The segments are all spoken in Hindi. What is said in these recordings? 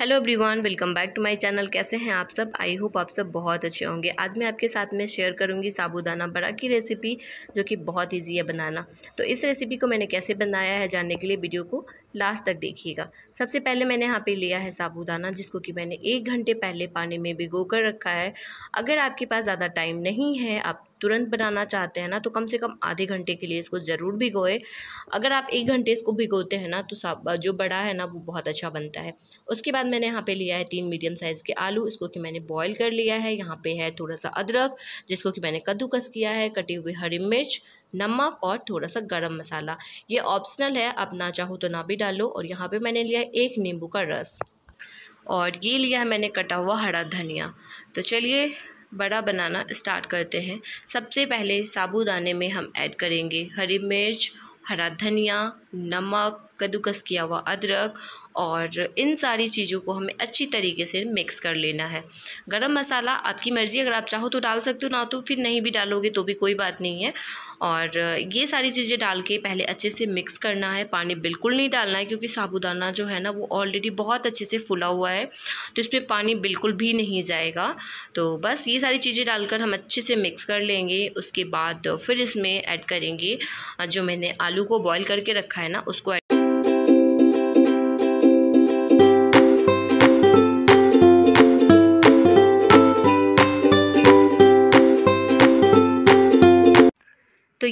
hello everyone welcome back to my channel कैसे हैं आप सब आई होप आप सब बहुत अच्छे होंगे आज मैं आपके साथ में शेयर करूंगी साबूदाना बड़ा की रेसिपी जो कि बहुत इजी है बनाना तो इस रेसिपी को मैंने कैसे बनाया है जानने के लिए वीडियो को लास्ट तक देखिएगा सबसे पहले मैंने यहाँ पे लिया है साबूदाना जिसको कि मैंने एक घंटे पहले पानी में भिगो कर रखा है अगर आपके पास ज़्यादा टाइम नहीं है आप तुरंत बनाना चाहते हैं ना तो कम से कम आधे घंटे के लिए इसको ज़रूर भिगोए अगर आप एक घंटे इसको भिगोते हैं ना तो जो बड़ा है ना वो बहुत अच्छा बनता है उसके बाद मैंने यहाँ पे लिया है तीन मीडियम साइज़ के आलू इसको कि मैंने बॉईल कर लिया है यहाँ पे है थोड़ा सा अदरक जिसको कि मैंने कद्दूकस किया है कटी हुई हरी मिर्च नमक और थोड़ा सा गरम मसाला ये ऑप्शनल है आप ना चाहो तो ना भी डालो और यहाँ पे मैंने लिया एक नींबू का रस और ये लिया है मैंने कटा हुआ हरा धनिया तो चलिए बड़ा बनाना स्टार्ट करते हैं सबसे पहले साबूदाने में हम ऐड करेंगे हरी मिर्च हरा धनिया नमक कद्दूकस किया हुआ अदरक और इन सारी चीज़ों को हमें अच्छी तरीके से मिक्स कर लेना है गरम मसाला आपकी मर्ज़ी अगर आप चाहो तो डाल सकते हो ना तो फिर नहीं भी डालोगे तो भी कोई बात नहीं है और ये सारी चीज़ें डाल के पहले अच्छे से मिक्स करना है पानी बिल्कुल नहीं डालना है क्योंकि साबुदाना जो है ना वो ऑलरेडी बहुत अच्छे से फुला हुआ है तो इसमें पानी बिल्कुल भी नहीं जाएगा तो बस ये सारी चीज़ें डालकर हम अच्छे से मिक्स कर लेंगे उसके बाद फिर इसमें ऐड करेंगे जो मैंने आलू को बॉयल करके रखा है ना उसको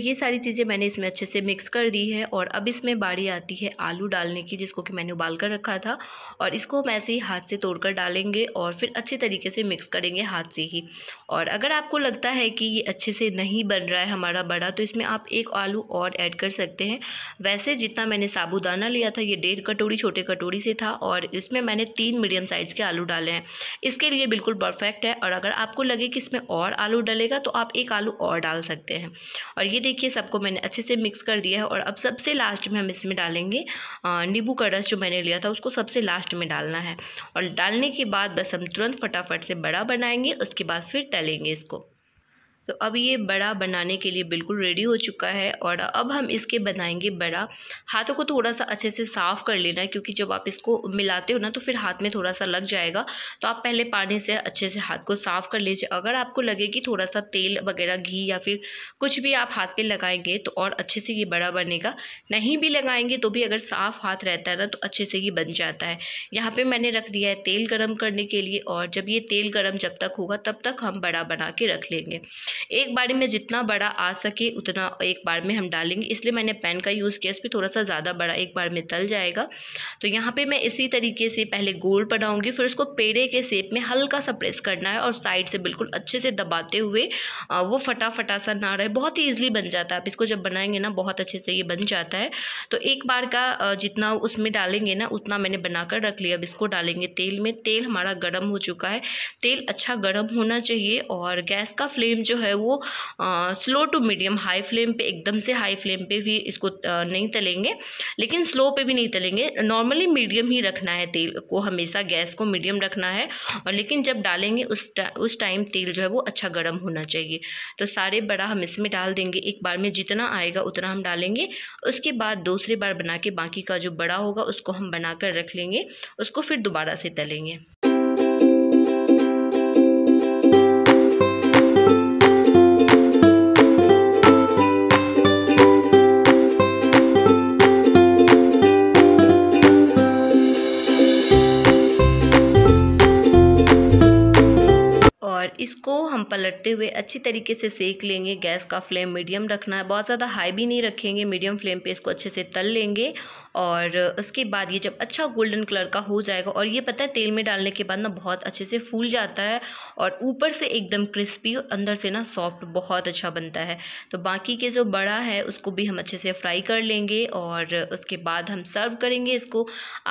ये सारी चीज़ें मैंने इसमें अच्छे से मिक्स कर दी है और अब इसमें बारी आती है आलू डालने की जिसको कि मैंने उबाल कर रखा था और इसको हम ऐसे ही हाथ से तोड़कर डालेंगे और फिर अच्छे तरीके से मिक्स करेंगे हाथ से ही और अगर आपको लगता है कि ये अच्छे से नहीं बन रहा है हमारा बड़ा तो इसमें आप एक आलू और ऐड कर सकते हैं वैसे जितना मैंने साबुदाना लिया था ये डेढ़ कटोरी छोटे कटोरी से था और इसमें मैंने तीन मीडियम साइज़ के आलू डाले हैं इसके लिए बिल्कुल परफेक्ट है और अगर आपको लगे कि इसमें और आलू डलेगा तो आप एक आलू और डाल सकते हैं और ये देखिए सबको मैंने अच्छे से मिक्स कर दिया है और अब सबसे लास्ट में हम इसमें डालेंगे नींबू का रस जो मैंने लिया था उसको सबसे लास्ट में डालना है और डालने के बाद बस हम तुरंत फटाफट से बड़ा बनाएंगे उसके बाद फिर तलेंगे इसको तो अब ये बड़ा बनाने के लिए बिल्कुल रेडी हो चुका है और अब हम इसके बनाएंगे बड़ा हाथों को थोड़ा सा अच्छे से साफ़ कर लेना है क्योंकि जब आप इसको मिलाते हो ना तो फिर हाथ में थोड़ा सा लग जाएगा तो आप पहले पानी से अच्छे से हाथ को साफ़ कर लीजिए अगर आपको लगे कि थोड़ा सा तेल वगैरह घी या फिर कुछ भी आप हाथ पर लगाएंगे तो और अच्छे से ये बड़ा बनेगा नहीं भी लगाएंगे तो भी अगर साफ़ हाथ रहता है ना तो अच्छे से ये बन जाता है यहाँ पर मैंने रख दिया है तेल गर्म करने के लिए और जब ये तेल गर्म जब तक होगा तब तक हम बड़ा बना के रख लेंगे एक बार में जितना बड़ा आ सके उतना एक बार में हम डालेंगे इसलिए मैंने पैन का यूज़ किया इस पर थोड़ा सा ज़्यादा बड़ा एक बार में तल जाएगा तो यहाँ पर मैं इसी तरीके से पहले गोल बनाऊँगी फिर उसको पेड़े के सेप में हल्का सा प्रेस करना है और साइड से बिल्कुल अच्छे से दबाते हुए वो फटाफटा सा ना रहे बहुत ही ईजिली बन जाता है आप इसको जब बनाएंगे ना बहुत अच्छे से ये बन जाता है तो एक बार का जितना उसमें डालेंगे ना उतना मैंने बनाकर रख लिया अब इसको डालेंगे तेल में तेल हमारा गर्म हो चुका है तेल अच्छा गर्म होना चाहिए और गैस का फ्लेम जो है है वो slow to medium high flame पे एकदम से हाई फ्लेम पे भी इसको नहीं तलेंगे लेकिन स्लो पे भी नहीं तलेंगे नॉर्मली मीडियम ही रखना है तेल को हमेशा गैस को मीडियम रखना है और लेकिन जब डालेंगे उस टा, उस टाइम तेल जो है वो अच्छा गर्म होना चाहिए तो सारे बड़ा हम इसमें डाल देंगे एक बार में जितना आएगा उतना हम डालेंगे उसके बाद दूसरी बार बना के बाकी का जो बड़ा होगा उसको हम बना रख लेंगे उसको फिर दोबारा से तलेंगे और इसको हम पलटते हुए अच्छी तरीके से सेक लेंगे गैस का फ्लेम मीडियम रखना है बहुत ज़्यादा हाई भी नहीं रखेंगे मीडियम फ्लेम पे इसको अच्छे से तल लेंगे और उसके बाद ये जब अच्छा गोल्डन कलर का हो जाएगा और ये पता है तेल में डालने के बाद ना बहुत अच्छे से फूल जाता है और ऊपर से एकदम क्रिस्पी अंदर से ना सॉफ्ट बहुत अच्छा बनता है तो बाकी के जो बड़ा है उसको भी हम अच्छे से फ्राई कर लेंगे और उसके बाद हम सर्व करेंगे इसको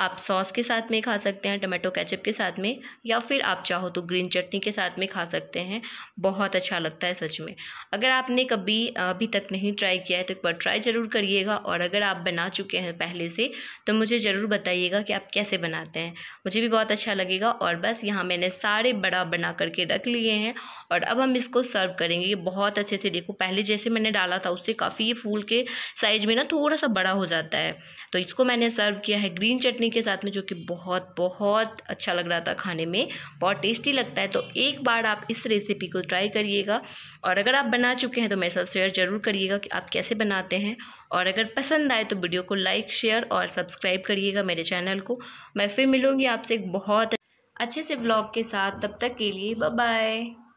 आप सॉस के साथ में खा सकते हैं टमाटो कैचअप के साथ में या फिर आप चाहो तो ग्रीन चटनी के साथ में खा सकते हैं बहुत अच्छा लगता है सच में अगर आपने कभी अभी तक नहीं ट्राई किया है तो एक बार ट्राई ज़रूर करिएगा और अगर आप बना चुके हैं पहले से तो मुझे ज़रूर बताइएगा कि आप कैसे बनाते हैं मुझे भी बहुत अच्छा लगेगा और बस यहाँ मैंने सारे बड़ा बना करके रख लिए हैं और अब हम इसको सर्व करेंगे ये बहुत अच्छे से देखो पहले जैसे मैंने डाला था उससे काफ़ी फूल के साइज में ना थोड़ा सा बड़ा हो जाता है तो इसको मैंने सर्व किया है ग्रीन चटनी के साथ में जो कि बहुत बहुत अच्छा लग रहा था खाने में बहुत टेस्टी लगता है तो एक बार आप आप इस रेसिपी को ट्राई करिएगा और अगर आप बना चुके हैं तो मेरे साथ शेयर ज़रूर करिएगा कि आप कैसे बनाते हैं और अगर पसंद आए तो वीडियो को लाइक शेयर और सब्सक्राइब करिएगा मेरे चैनल को मैं फिर मिलूँगी आपसे एक बहुत अच्छे से ब्लॉग के साथ तब तक के लिए बाय